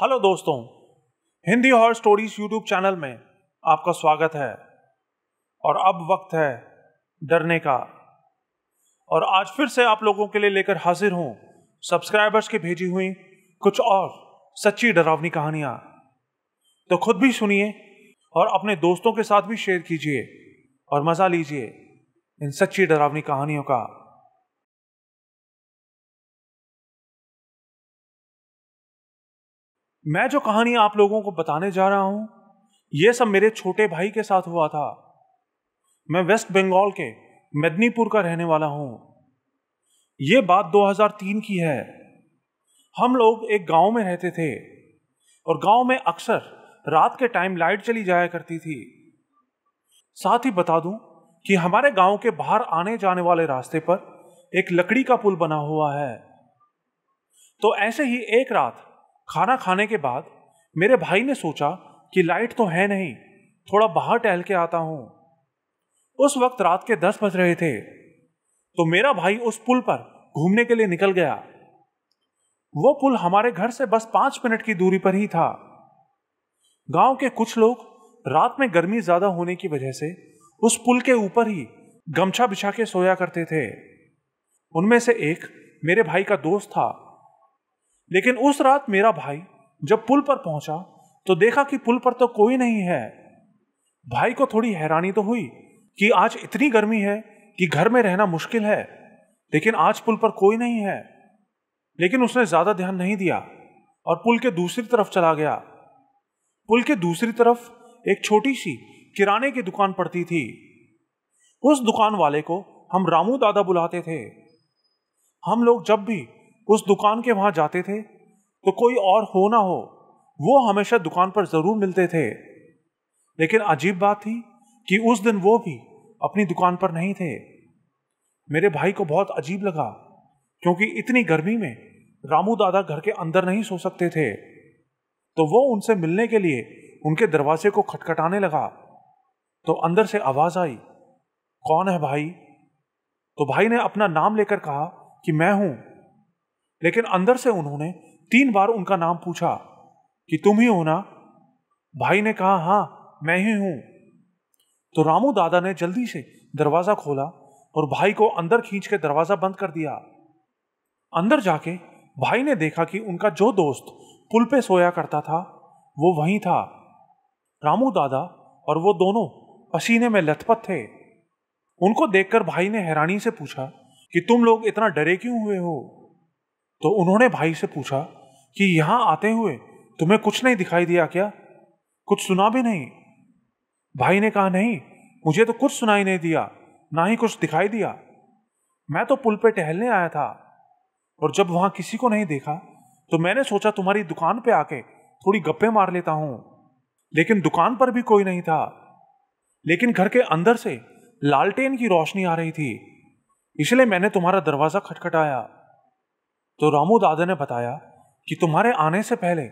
hello दोस्तों Hindi horror stories YouTube channel में आपका स्वागत है और अब वक्त है डरने का और आज फिर से आप लोगों के लिए लेकर हाजिर हूं सब्सक्राइबर्स के भेजी हुई कुछ और सच्ची डरावनी कहानियां तो खुद भी सुनिए और अपने दोस्तों के साथ भी शेयर कीजिए और मज़ा लीजिए इन सच्ची डरावनी कहानियों का मैं जो कहानी आप लोगों को बताने जा रहा हूं यह सब मेरे छोटे भाई के साथ हुआ था मैं वेस्ट बंगाल के मेदनीपुर का रहने वाला हूं यह बात 2003 की है हम लोग एक गांव में रहते थे और गांव में अक्सर रात के टाइम लाइट चली जाया करती थी साथ ही बता दूं कि हमारे गांव के बाहर आने जाने वाले रास्ते पर एक लकड़ी का पुल बना हुआ है तो ऐसे ही एक रात खाना खाने के बाद मेरे भाई ने सोचा कि लाइट तो है नहीं थोड़ा बाहर टहल के आता हूं उस वक्त रात के दस बज रहे थे तो मेरा भाई उस पुल पर घूमने के लिए निकल गया वो पुल हमारे घर से बस पांच मिनट की दूरी पर ही था गांव के कुछ लोग रात में गर्मी ज्यादा होने की वजह से उस पुल के ऊपर ही गमछा बिछा के सोया करते थे उनमें से एक मेरे भाई का दोस्त था लेकिन उस रात मेरा भाई जब पुल पर पहुंचा तो देखा कि पुल पर तो कोई नहीं है भाई को थोड़ी हैरानी तो हुई कि आज इतनी गर्मी है कि घर में रहना मुश्किल है लेकिन आज पुल पर कोई नहीं है लेकिन उसने ज्यादा ध्यान नहीं दिया और पुल के दूसरी तरफ चला गया पुल के दूसरी तरफ एक छोटी सी किराने की दुकान पड़ती थी उस दुकान वाले को हम रामू दादा बुलाते थे हम लोग जब भी उस दुकान के वहां जाते थे तो कोई और हो ना हो वो हमेशा दुकान पर जरूर मिलते थे लेकिन अजीब बात थी कि उस दिन वो भी अपनी दुकान पर नहीं थे मेरे भाई को बहुत अजीब लगा क्योंकि इतनी गर्मी में रामू दादा घर के अंदर नहीं सो सकते थे तो वो उनसे मिलने के लिए उनके दरवाजे को खटखटाने लगा तो अंदर से आवाज आई कौन है भाई तो भाई ने अपना नाम लेकर कहा कि मैं हूं लेकिन अंदर से उन्होंने तीन बार उनका नाम पूछा कि तुम ही हो ना भाई ने कहा हाँ मैं ही हूं तो रामू दादा ने जल्दी से दरवाजा खोला और भाई को अंदर खींच के दरवाजा बंद कर दिया अंदर जाके भाई ने देखा कि उनका जो दोस्त पुल पे सोया करता था वो वहीं था रामू दादा और वो दोनों पसीने में लथपथ थे उनको देखकर भाई ने हैरानी से पूछा कि तुम लोग इतना डरे क्यों हुए हो तो उन्होंने भाई से पूछा कि यहां आते हुए तुम्हें कुछ नहीं दिखाई दिया क्या कुछ सुना भी नहीं भाई ने कहा नहीं मुझे तो कुछ सुनाई नहीं दिया ना ही कुछ दिखाई दिया मैं तो पुल पे टहलने आया था और जब वहां किसी को नहीं देखा तो मैंने सोचा तुम्हारी दुकान पे आके थोड़ी गप्पे मार लेता हूं लेकिन दुकान पर भी कोई नहीं था लेकिन घर के अंदर से लालटेन की रोशनी आ रही थी इसलिए मैंने तुम्हारा दरवाजा खटखटाया तो रामू दादा ने बताया कि तुम्हारे आने से पहले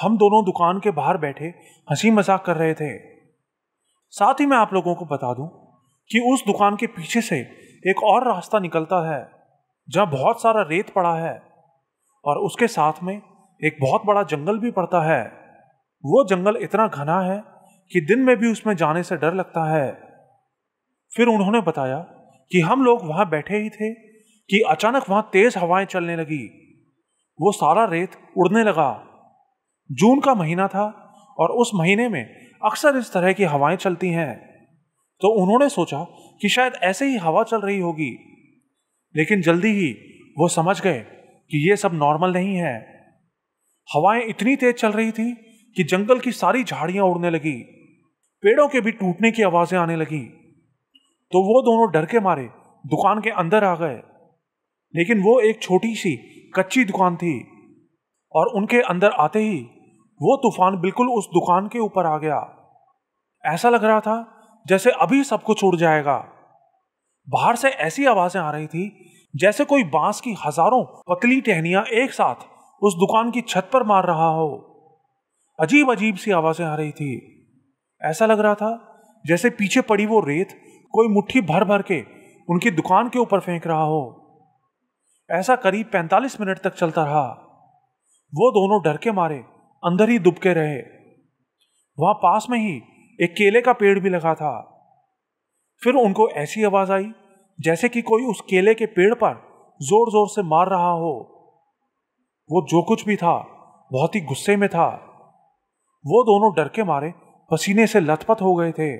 हम दोनों दुकान के बाहर बैठे हंसी मजाक कर रहे थे साथ ही मैं आप लोगों को बता दूं कि उस दुकान के पीछे से एक और रास्ता निकलता है जहां बहुत सारा रेत पड़ा है और उसके साथ में एक बहुत बड़ा जंगल भी पड़ता है वो जंगल इतना घना है कि दिन में भी उसमें जाने से डर लगता है फिर उन्होंने बताया कि हम लोग वहां बैठे ही थे कि अचानक वहां तेज हवाएं चलने लगी वो सारा रेत उड़ने लगा जून का महीना था और उस महीने में अक्सर इस तरह की हवाएं चलती हैं तो उन्होंने सोचा कि शायद ऐसे ही हवा चल रही होगी लेकिन जल्दी ही वो समझ गए कि ये सब नॉर्मल नहीं है हवाएं इतनी तेज चल रही थी कि जंगल की सारी झाड़ियां उड़ने लगी पेड़ों के भी टूटने की आवाजें आने लगी तो वो दोनों डर के मारे दुकान के अंदर आ गए लेकिन वो एक छोटी सी कच्ची दुकान थी और उनके अंदर आते ही वो तूफान बिल्कुल उस दुकान के ऊपर आ गया ऐसा लग रहा था जैसे अभी सब कुछ उड़ जाएगा बाहर से ऐसी आवाजें आ रही थी जैसे कोई बांस की हजारों पतली टहनिया एक साथ उस दुकान की छत पर मार रहा हो अजीब अजीब सी आवाजें आ रही थी ऐसा लग रहा था जैसे पीछे पड़ी वो रेत कोई मुट्ठी भर भर के उनकी दुकान के ऊपर फेंक रहा हो ऐसा करीब 45 मिनट तक चलता रहा वो दोनों डर के मारे अंदर ही दुबके रहे वहां पास में ही एक केले का पेड़ भी लगा था फिर उनको ऐसी आवाज आई जैसे कि कोई उस केले के पेड़ पर जोर जोर से मार रहा हो वो जो कुछ भी था बहुत ही गुस्से में था वो दोनों डर के मारे पसीने से लथपथ हो गए थे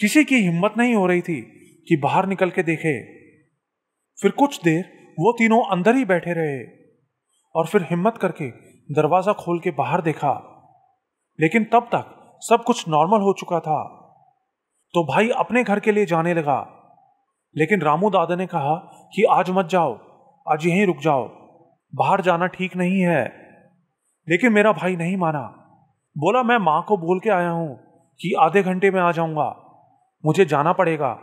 किसी की हिम्मत नहीं हो रही थी कि बाहर निकल के देखे फिर कुछ देर वो तीनों अंदर ही बैठे रहे और फिर हिम्मत करके दरवाज़ा खोल के बाहर देखा लेकिन तब तक सब कुछ नॉर्मल हो चुका था तो भाई अपने घर के लिए जाने लगा लेकिन रामू दादा ने कहा कि आज मत जाओ आज यहीं रुक जाओ बाहर जाना ठीक नहीं है लेकिन मेरा भाई नहीं माना बोला मैं माँ को बोल के आया हूं कि आधे घंटे में आ जाऊँगा मुझे जाना पड़ेगा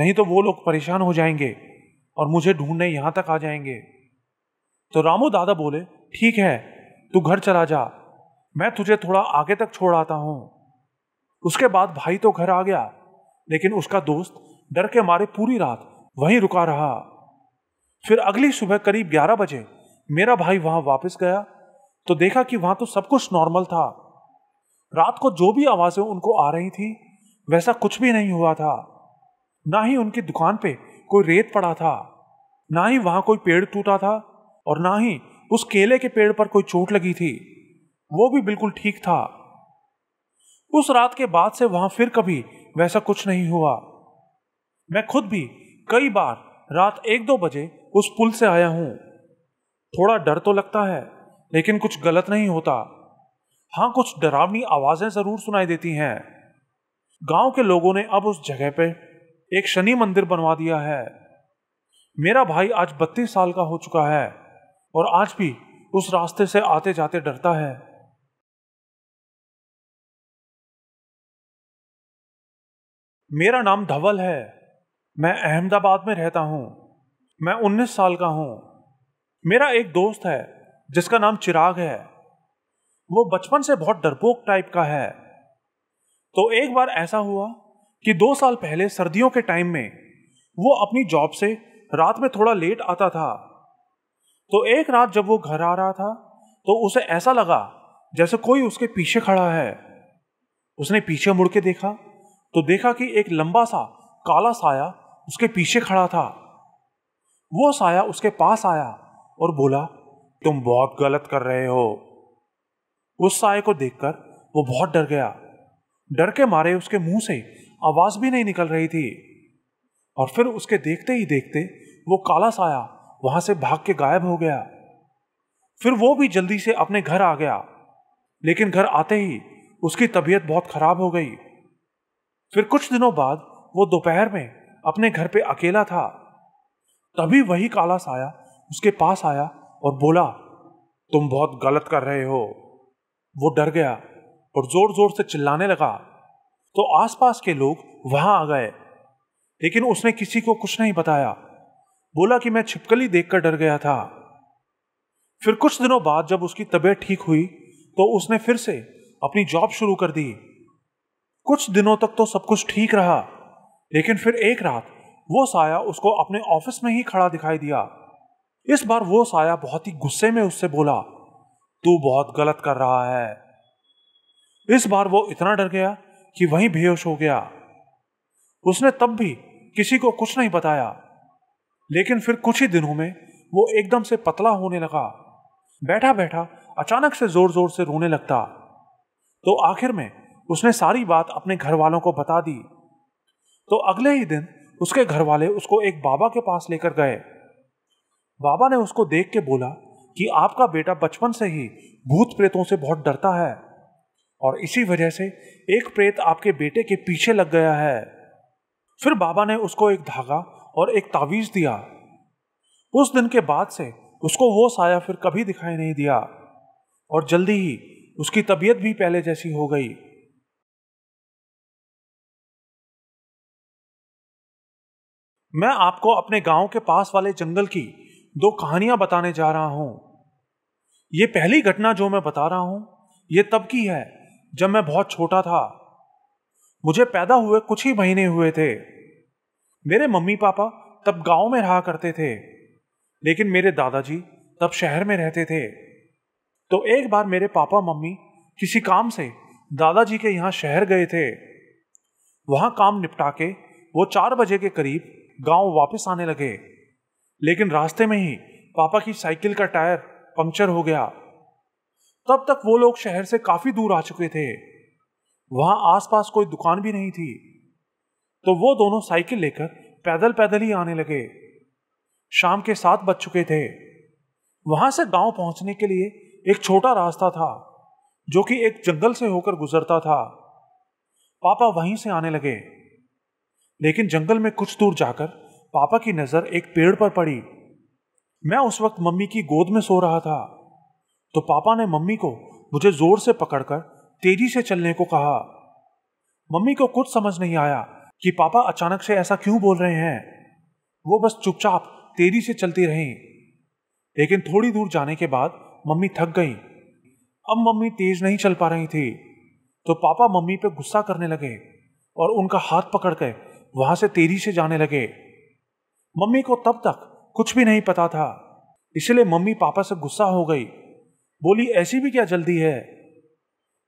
नहीं तो वो लोग परेशान हो जाएंगे और मुझे ढूंढने यहां तक आ जाएंगे तो रामू दादा बोले ठीक है तू घर चला जा मैं तुझे थोड़ा आगे तक छोड़ आता हूं उसके बाद भाई तो घर आ गया लेकिन उसका दोस्त डर के मारे पूरी रात वहीं रुका रहा फिर अगली सुबह करीब 11 बजे मेरा भाई वहां वापस गया तो देखा कि वहां तो सब कुछ नॉर्मल था रात को जो भी आवाजें उनको आ रही थी वैसा कुछ भी नहीं हुआ था ना ही उनकी दुकान पे कोई रेत पड़ा था ना ही वहां कोई पेड़ टूटा था और ना ही उस केले के पेड़ पर कोई चोट लगी थी वो भी बिल्कुल ठीक था उस रात के बाद से वहां फिर कभी वैसा कुछ नहीं हुआ मैं खुद भी कई बार रात एक दो बजे उस पुल से आया हूं थोड़ा डर तो लगता है लेकिन कुछ गलत नहीं होता हाँ कुछ डरावनी आवाजें जरूर सुनाई देती हैं गांव के लोगों ने अब उस जगह पर एक शनि मंदिर बनवा दिया है मेरा भाई आज बत्तीस साल का हो चुका है और आज भी उस रास्ते से आते जाते डरता है मेरा नाम धवल है मैं अहमदाबाद में रहता हूं मैं उन्नीस साल का हूं मेरा एक दोस्त है जिसका नाम चिराग है वो बचपन से बहुत डरपोक टाइप का है तो एक बार ऐसा हुआ कि दो साल पहले सर्दियों के टाइम में वो अपनी जॉब से रात में थोड़ा लेट आता था तो एक रात जब वो घर आ रहा था तो उसे ऐसा लगा जैसे कोई उसके पीछे खड़ा है उसने पीछे मुड़ के देखा तो देखा कि एक लंबा सा काला साया उसके पीछे खड़ा था वो साया उसके पास आया और बोला तुम बहुत गलत कर रहे हो उस साय को देखकर वो बहुत डर गया डर के मारे उसके मुंह से आवाज भी नहीं निकल रही थी और फिर उसके देखते ही देखते वो काला साया वहां से भाग के गायब हो गया फिर वो भी जल्दी से अपने घर आ गया लेकिन घर आते ही उसकी तबीयत बहुत खराब हो गई फिर कुछ दिनों बाद वो दोपहर में अपने घर पे अकेला था तभी वही काला साया उसके पास आया और बोला तुम बहुत गलत कर रहे हो वो डर गया और जोर जोर से चिल्लाने लगा तो आसपास के लोग वहां आ गए लेकिन उसने किसी को कुछ नहीं बताया बोला कि मैं छिपकली देखकर डर गया था फिर कुछ दिनों बाद जब उसकी तबीयत ठीक हुई तो उसने फिर से अपनी जॉब शुरू कर दी कुछ दिनों तक तो सब कुछ ठीक रहा लेकिन फिर एक रात वो साया उसको अपने ऑफिस में ही खड़ा दिखाई दिया इस बार वो साया बहुत ही गुस्से में उससे बोला तू बहुत गलत कर रहा है इस बार वो इतना डर गया कि वहीं बेहोश हो गया उसने तब भी किसी को कुछ नहीं बताया लेकिन फिर कुछ ही दिनों में वो एकदम से पतला होने लगा बैठा बैठा अचानक से जोर जोर से रोने लगता तो आखिर में उसने सारी बात अपने घर वालों को बता दी तो अगले ही दिन उसके घर वाले उसको एक बाबा के पास लेकर गए बाबा ने उसको देख के बोला कि आपका बेटा बचपन से ही भूत प्रेतों से बहुत डरता है और इसी वजह से एक प्रेत आपके बेटे के पीछे लग गया है फिर बाबा ने उसको एक धागा और एक तावीज दिया उस दिन के बाद से उसको वो साया फिर कभी दिखाई नहीं दिया और जल्दी ही उसकी तबीयत भी पहले जैसी हो गई मैं आपको अपने गांव के पास वाले जंगल की दो कहानियां बताने जा रहा हूं ये पहली घटना जो मैं बता रहा हूं ये तब की है जब मैं बहुत छोटा था मुझे पैदा हुए कुछ ही महीने हुए थे मेरे मम्मी पापा तब गांव में रहा करते थे लेकिन मेरे दादाजी तब शहर में रहते थे तो एक बार मेरे पापा मम्मी किसी काम से दादाजी के यहाँ शहर गए थे वहाँ काम निपटा के वो चार बजे के करीब गांव वापस आने लगे लेकिन रास्ते में ही पापा की साइकिल का टायर पंक्चर हो गया तब तक वो लोग शहर से काफी दूर आ चुके थे वहां आसपास कोई दुकान भी नहीं थी तो वो दोनों साइकिल लेकर पैदल पैदल ही आने लगे शाम के सात बज चुके थे वहां से गांव पहुंचने के लिए एक छोटा रास्ता था जो कि एक जंगल से होकर गुजरता था पापा वहीं से आने लगे लेकिन जंगल में कुछ दूर जाकर पापा की नजर एक पेड़ पर पड़ी मैं उस वक्त मम्मी की गोद में सो रहा था तो पापा ने मम्मी को मुझे जोर से पकड़कर तेजी से चलने को कहा मम्मी को कुछ समझ नहीं आया कि पापा अचानक से ऐसा क्यों बोल रहे हैं वो बस चुपचाप तेजी से चलती रहीं लेकिन थोड़ी दूर जाने के बाद मम्मी थक गई अब मम्मी तेज नहीं चल पा रही थी तो पापा मम्मी पे गुस्सा करने लगे और उनका हाथ पकड़ के वहां से तेजी से जाने लगे मम्मी को तब तक कुछ भी नहीं पता था इसलिए मम्मी पापा से गुस्सा हो गई बोली ऐसी भी क्या जल्दी है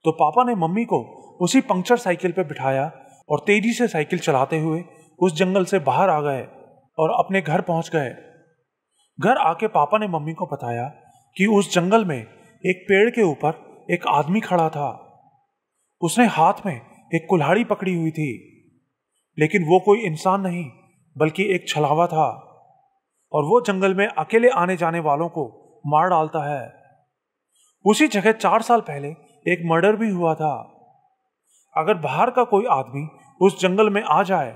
तो पापा ने मम्मी को उसी पंक्चर साइकिल पर बिठाया और तेजी से साइकिल चलाते हुए उस जंगल से बाहर आ गए और अपने घर पहुंच गए घर आके पापा ने मम्मी को बताया कि उस जंगल में एक पेड़ के ऊपर एक आदमी खड़ा था उसने हाथ में एक कुल्हाड़ी पकड़ी हुई थी लेकिन वो कोई इंसान नहीं बल्कि एक छलावा था और वो जंगल में अकेले आने जाने वालों को मार डालता है उसी जगह चार साल पहले एक मर्डर भी हुआ था अगर बाहर का कोई आदमी उस जंगल में आ जाए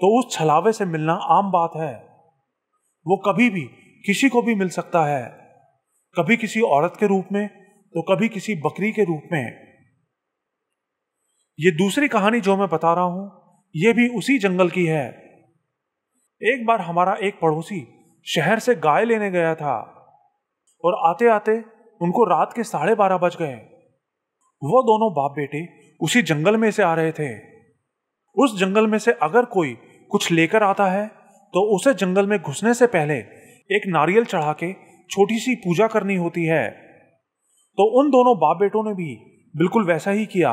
तो उस छलावे से मिलना आम बात है वो कभी भी किसी को भी मिल सकता है कभी किसी औरत के रूप में तो कभी किसी बकरी के रूप में ये दूसरी कहानी जो मैं बता रहा हूं यह भी उसी जंगल की है एक बार हमारा एक पड़ोसी शहर से गाय लेने गया था और आते आते उनको रात के साढ़े बारह बज गए वो दोनों बाप बेटे उसी जंगल में से आ रहे थे उस जंगल में से अगर कोई कुछ लेकर आता है तो उसे जंगल में घुसने से पहले एक नारियल चढ़ा के छोटी सी पूजा करनी होती है तो उन दोनों बाप बेटों ने भी बिल्कुल वैसा ही किया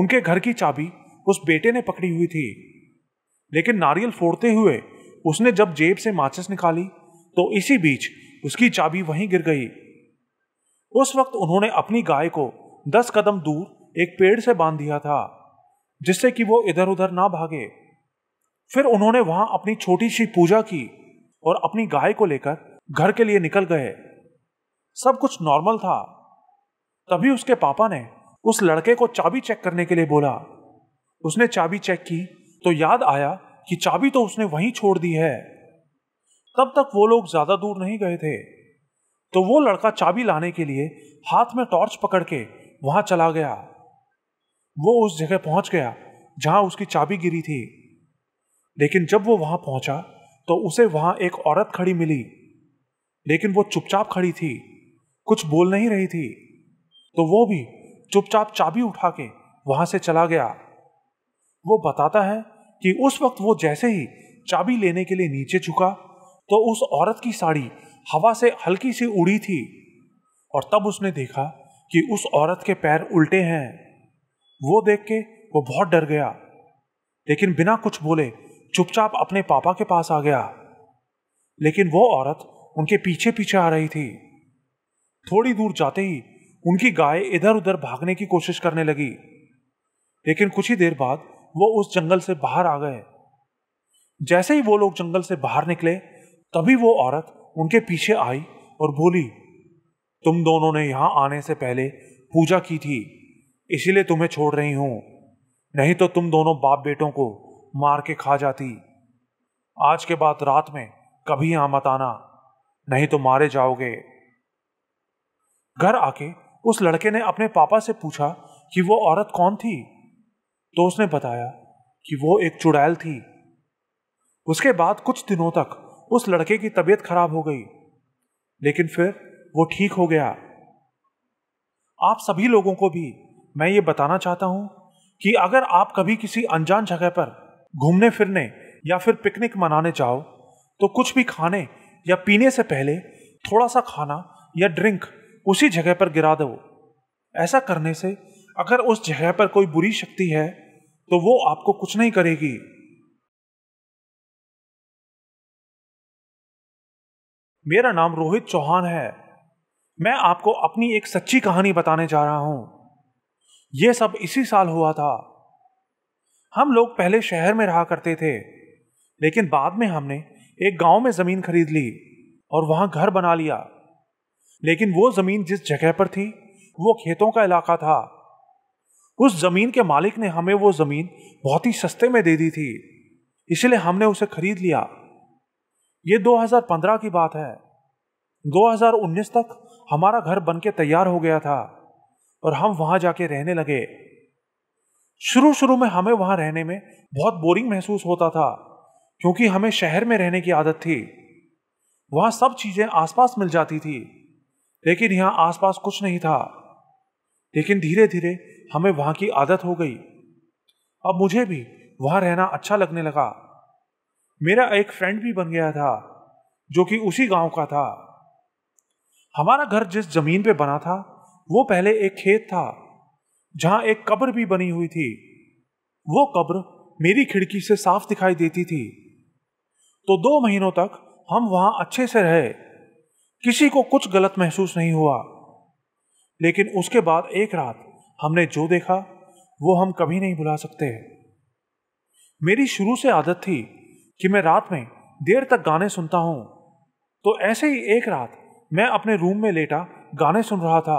उनके घर की चाबी उस बेटे ने पकड़ी हुई थी लेकिन नारियल फोड़ते हुए उसने जब जेब से माचिस निकाली तो इसी बीच उसकी चाबी वहीं गिर गई उस वक्त उन्होंने अपनी गाय को दस कदम दूर एक पेड़ से बांध दिया था जिससे कि वो इधर उधर ना भागे फिर उन्होंने वहां अपनी छोटी सी पूजा की और अपनी गाय को लेकर घर के लिए निकल गए सब कुछ नॉर्मल था तभी उसके पापा ने उस लड़के को चाबी चेक करने के लिए बोला उसने चाबी चेक की तो याद आया कि चाबी तो उसने वहीं छोड़ दी है तब तक वो लोग ज्यादा दूर नहीं गए थे तो वो लड़का चाबी लाने के लिए हाथ में टॉर्च पकड़ के वहां चला गया वो उस जगह पहुंच गया जहां उसकी चाबी गिरी थी लेकिन जब वो वहां पहुंचा तो उसे वहां एक औरत खड़ी मिली लेकिन वो चुपचाप खड़ी थी कुछ बोल नहीं रही थी तो वो भी चुपचाप चाबी उठा के वहां से चला गया वो बताता है कि उस वक्त वो जैसे ही चाबी लेने के लिए नीचे झुका तो उस औरत की साड़ी हवा से हल्की सी उड़ी थी और तब उसने देखा कि उस औरत के पैर उल्टे हैं वो देख के वो बहुत डर गया लेकिन बिना कुछ बोले चुपचाप अपने पापा के पास आ गया लेकिन वो औरत उनके पीछे पीछे आ रही थी थोड़ी दूर जाते ही उनकी गाय इधर उधर भागने की कोशिश करने लगी लेकिन कुछ ही देर बाद वो उस जंगल से बाहर आ गए जैसे ही वो लोग जंगल से बाहर निकले तभी वो औरत उनके पीछे आई और बोली तुम दोनों ने यहां आने से पहले पूजा की थी इसीलिए तुम्हें छोड़ रही हूं नहीं तो तुम दोनों बाप बेटों को मार के खा जाती आज के बाद रात में कभी यहां मत आना नहीं तो मारे जाओगे घर आके उस लड़के ने अपने पापा से पूछा कि वो औरत कौन थी तो उसने बताया कि वो एक चुड़ैल थी उसके बाद कुछ दिनों तक उस लड़के की तबीयत खराब हो गई लेकिन फिर वो ठीक हो गया आप सभी लोगों को भी मैं ये बताना चाहता हूं कि अगर आप कभी किसी अनजान जगह पर घूमने फिरने या फिर पिकनिक मनाने जाओ तो कुछ भी खाने या पीने से पहले थोड़ा सा खाना या ड्रिंक उसी जगह पर गिरा दो ऐसा करने से अगर उस जगह पर कोई बुरी शक्ति है तो वो आपको कुछ नहीं करेगी मेरा नाम रोहित चौहान है मैं आपको अपनी एक सच्ची कहानी बताने जा रहा हूं यह सब इसी साल हुआ था हम लोग पहले शहर में रहा करते थे लेकिन बाद में हमने एक गांव में ज़मीन खरीद ली और वहां घर बना लिया लेकिन वो ज़मीन जिस जगह पर थी वो खेतों का इलाका था उस ज़मीन के मालिक ने हमें वो ज़मीन बहुत ही सस्ते में दे दी थी इसलिए हमने उसे खरीद लिया ये 2015 की बात है 2019 तक हमारा घर बन के तैयार हो गया था और हम वहां जाके रहने लगे शुरू शुरू में हमें वहां रहने में बहुत बोरिंग महसूस होता था क्योंकि हमें शहर में रहने की आदत थी वहां सब चीजें आसपास मिल जाती थी लेकिन यहाँ आसपास कुछ नहीं था लेकिन धीरे धीरे हमें वहां की आदत हो गई अब मुझे भी वहां रहना अच्छा लगने लगा मेरा एक फ्रेंड भी बन गया था जो कि उसी गांव का था हमारा घर जिस जमीन पे बना था वो पहले एक खेत था जहां एक कब्र भी बनी हुई थी वो कब्र मेरी खिड़की से साफ दिखाई देती थी तो दो महीनों तक हम वहां अच्छे से रहे किसी को कुछ गलत महसूस नहीं हुआ लेकिन उसके बाद एक रात हमने जो देखा वो हम कभी नहीं भुला सकते मेरी शुरू से आदत थी कि मैं रात में देर तक गाने सुनता हूँ तो ऐसे ही एक रात मैं अपने रूम में लेटा गाने सुन रहा था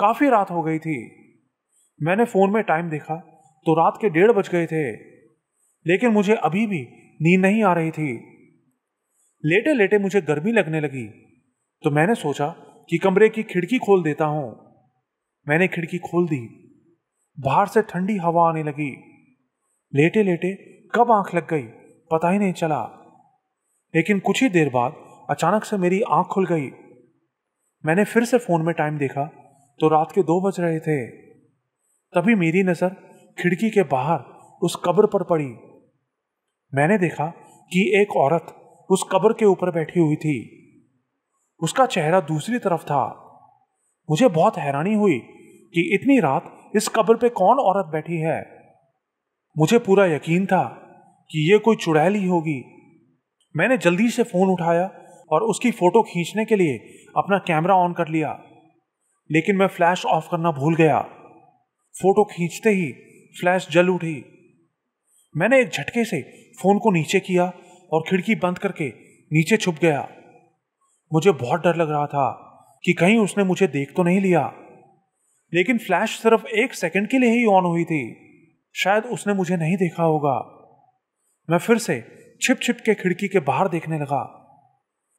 काफ़ी रात हो गई थी मैंने फ़ोन में टाइम देखा तो रात के डेढ़ बज गए थे लेकिन मुझे अभी भी नींद नहीं आ रही थी लेटे लेटे मुझे गर्मी लगने लगी तो मैंने सोचा कि कमरे की खिड़की खोल देता हूँ मैंने खिड़की खोल दी बाहर से ठंडी हवा आने लगी लेटे लेटे कब आंख लग गई पता ही नहीं चला लेकिन कुछ ही देर बाद अचानक से मेरी आंख खुल गई मैंने फिर से फ़ोन में टाइम देखा तो रात के दो बज रहे थे तभी मेरी नज़र खिड़की के बाहर उस कब्र पर पड़ी मैंने देखा कि एक औरत उस कब्र के ऊपर बैठी हुई थी उसका चेहरा दूसरी तरफ था मुझे बहुत हैरानी हुई कि इतनी रात इस कब्र पे कौन औरत बैठी है मुझे पूरा यकीन था कि ये कोई चुड़ैली होगी मैंने जल्दी से फ़ोन उठाया और उसकी फ़ोटो खींचने के लिए अपना कैमरा ऑन कर लिया लेकिन मैं फ्लैश ऑफ करना भूल गया फ़ोटो खींचते ही फ्लैश जल उठी मैंने एक झटके से फ़ोन को नीचे किया और खिड़की बंद करके नीचे छुप गया मुझे बहुत डर लग रहा था कि कहीं उसने मुझे देख तो नहीं लिया लेकिन फ्लैश सिर्फ एक सेकंड के लिए ही ऑन हुई थी शायद उसने मुझे नहीं देखा होगा मैं फिर से छिप छिप के खिड़की के बाहर देखने लगा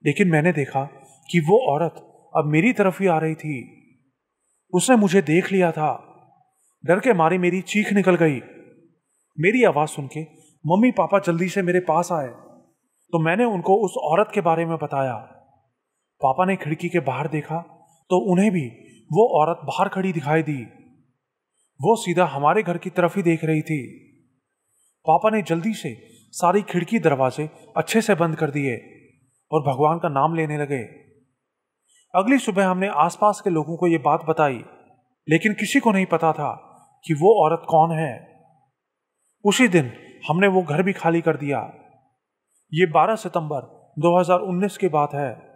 लेकिन मैंने देखा कि वो औरत अब मेरी तरफ ही आ रही थी उसने मुझे देख लिया था डर के मारे मेरी चीख निकल गई मेरी आवाज सुन के मम्मी पापा जल्दी से मेरे पास आए तो मैंने उनको उस औरत के बारे में बताया पापा ने खिड़की के बाहर देखा तो उन्हें भी वो औरत बाहर खड़ी दिखाई दी वो सीधा हमारे घर की तरफ ही देख रही थी पापा ने जल्दी से सारी खिड़की दरवाजे अच्छे से बंद कर दिए और भगवान का नाम लेने लगे अगली सुबह हमने आसपास के लोगों को ये बात बताई लेकिन किसी को नहीं पता था कि वो औरत कौन है उसी दिन हमने वो घर भी खाली कर दिया ये 12 सितंबर 2019 की बात है